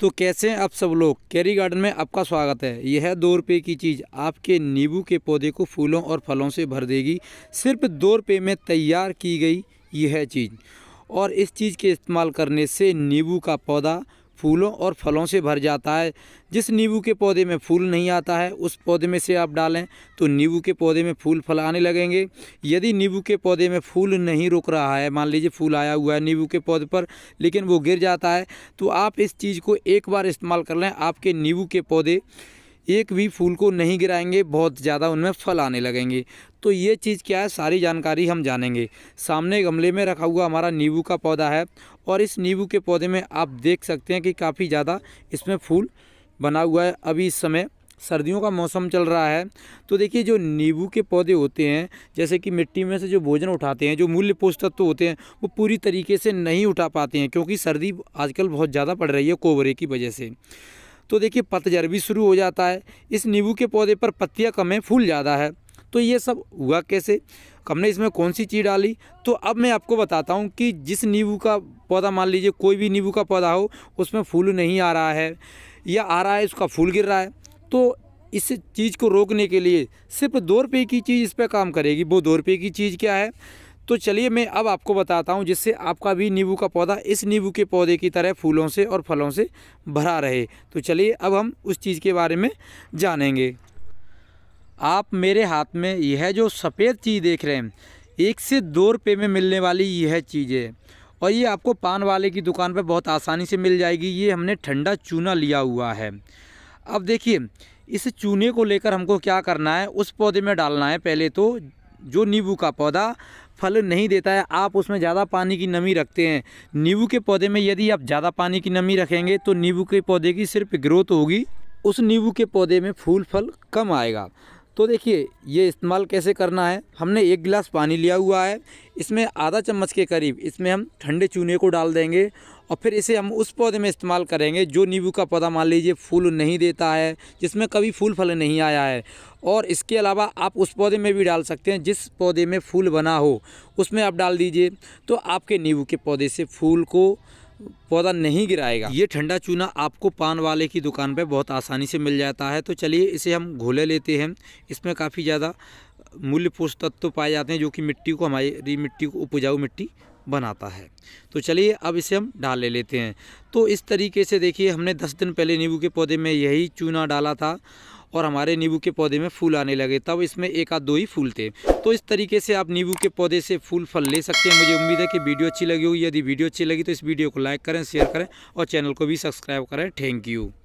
तो कैसे हैं आप सब लोग कैरी गार्डन में आपका स्वागत है यह है दो रुपये की चीज़ आपके नींबू के पौधे को फूलों और फलों से भर देगी सिर्फ दो रुपये में तैयार की गई यह चीज़ और इस चीज़ के इस्तेमाल करने से नींबू का पौधा फूलों और फलों से भर जाता है जिस नींबू के पौधे में फूल नहीं आता है उस पौधे में से आप डालें तो नींबू के पौधे में फूल फल आने लगेंगे यदि नींबू के पौधे में फूल नहीं रुक रहा है मान लीजिए फूल आया हुआ है नींबू के पौधे पर लेकिन वो गिर जाता है तो आप इस चीज़ को एक बार इस्तेमाल कर लें आपके नींबू के पौधे एक भी फूल को नहीं गिराएंगे बहुत ज़्यादा उनमें फल आने लगेंगे तो ये चीज़ क्या है सारी जानकारी हम जानेंगे सामने गमले में रखा हुआ हमारा नींबू का पौधा है और इस नींबू के पौधे में आप देख सकते हैं कि काफ़ी ज़्यादा इसमें फूल बना हुआ है अभी इस समय सर्दियों का मौसम चल रहा है तो देखिए जो नींबू के पौधे होते हैं जैसे कि मिट्टी में से जो भोजन उठाते हैं जो मूल्य पोष तत्व तो होते हैं वो पूरी तरीके से नहीं उठा पाते हैं क्योंकि सर्दी आजकल बहुत ज़्यादा पड़ रही है कोबरे की वजह से तो देखिए पतझर भी शुरू हो जाता है इस नींबू के पौधे पर पत्तियाँ कम है फूल ज़्यादा है तो ये सब हुआ कैसे हमने इसमें कौन सी चीज़ डाली तो अब मैं आपको बताता हूँ कि जिस नींबू का पौधा मान लीजिए कोई भी नींबू का पौधा हो उसमें फूल नहीं आ रहा है या आ रहा है उसका फूल गिर रहा है तो इस चीज़ को रोकने के लिए सिर्फ दो रुपये की चीज़ इस पर काम करेगी वो दो रुपये की चीज़ क्या है तो चलिए मैं अब आपको बताता हूँ जिससे आपका भी नींबू का पौधा इस नींबू के पौधे की तरह फूलों से और फलों से भरा रहे तो चलिए अब हम उस चीज़ के बारे में जानेंगे आप मेरे हाथ में यह जो सफ़ेद चीज़ देख रहे हैं एक से दो रुपये में मिलने वाली यह चीज़ है और ये आपको पान वाले की दुकान पर बहुत आसानी से मिल जाएगी ये हमने ठंडा चूना लिया हुआ है अब देखिए इस चूने को लेकर हमको क्या करना है उस पौधे में डालना है पहले तो जो नींबू का पौधा फल नहीं देता है आप उसमें ज़्यादा पानी की नमी रखते हैं नींबू के पौधे में यदि आप ज़्यादा पानी की नमी रखेंगे तो नींबू के पौधे की सिर्फ ग्रोथ होगी उस नींबू के पौधे में फूल फल कम आएगा तो देखिए ये इस्तेमाल कैसे करना है हमने एक गिलास पानी लिया हुआ है इसमें आधा चम्मच के करीब इसमें हम ठंडे चूने को डाल देंगे और फिर इसे हम उस पौधे में इस्तेमाल करेंगे जो नींबू का पौधा मान लीजिए फूल नहीं देता है जिसमें कभी फूल फल नहीं आया है और इसके अलावा आप उस पौधे में भी डाल सकते हैं जिस पौधे में फूल बना हो उसमें आप डाल दीजिए तो आपके नींबू के पौधे से फूल को पौधा नहीं गिराएगा ये ठंडा चूना आपको पान वाले की दुकान पे बहुत आसानी से मिल जाता है तो चलिए इसे हम घोले लेते हैं इसमें काफ़ी ज़्यादा मूल्य पोषक तत्व तो पाए जाते हैं जो कि मिट्टी को हमारी मिट्टी को उपजाऊ मिट्टी बनाता है तो चलिए अब इसे हम डाल ले लेते हैं तो इस तरीके से देखिए हमने 10 दिन पहले नींबू के पौधे में यही चूना डाला था और हमारे नींबू के पौधे में फूल आने लगे तब इसमें एक आध दो ही फूल थे तो इस तरीके से आप नींबू के पौधे से फूल फल ले सकते हैं मुझे उम्मीद है कि वीडियो अच्छी लगी होगी यदि वीडियो अच्छी लगी तो इस वीडियो को लाइक करें शेयर करें और चैनल को भी सब्सक्राइब करें थैंक यू